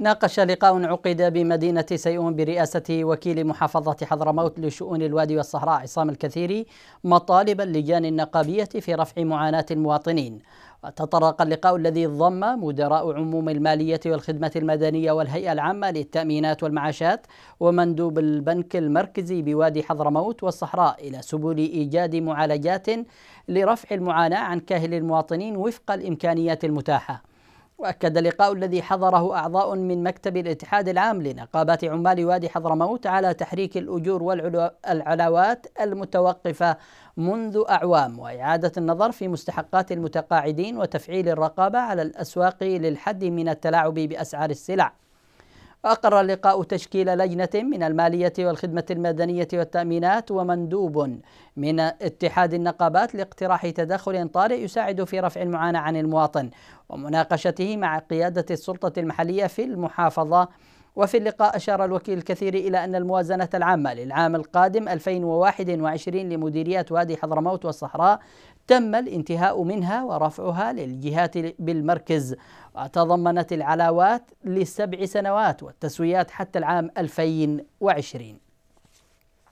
ناقش لقاء عقد بمدينة سيئون برئاسة وكيل محافظة حضرموت لشؤون الوادي والصحراء عصام الكثيري مطالب اللجان النقابية في رفع معاناة المواطنين وتطرق اللقاء الذي ضم مدراء عموم المالية والخدمة المدنية والهيئة العامة للتأمينات والمعاشات ومندوب البنك المركزي بوادي حضرموت والصحراء إلى سبل إيجاد معالجات لرفع المعاناة عن كاهل المواطنين وفق الإمكانيات المتاحة وأكد اللقاء الذي حضره أعضاء من مكتب الاتحاد العام لنقابات عمال وادي حضرموت على تحريك الأجور والعلاوات المتوقفة منذ أعوام وإعادة النظر في مستحقات المتقاعدين وتفعيل الرقابة على الأسواق للحد من التلاعب بأسعار السلع أقر اللقاء تشكيل لجنة من المالية والخدمة المدنية والتأمينات ومندوب من اتحاد النقابات لاقتراح تدخل طارئ يساعد في رفع المعاناة عن المواطن ومناقشته مع قيادة السلطة المحلية في المحافظة وفي اللقاء أشار الوكيل الكثير إلى أن الموازنة العامة للعام القادم 2021 لمديريات وادي حضرموت والصحراء تم الانتهاء منها ورفعها للجهات بالمركز وتضمنت العلاوات لسبع سنوات والتسويات حتى العام 2020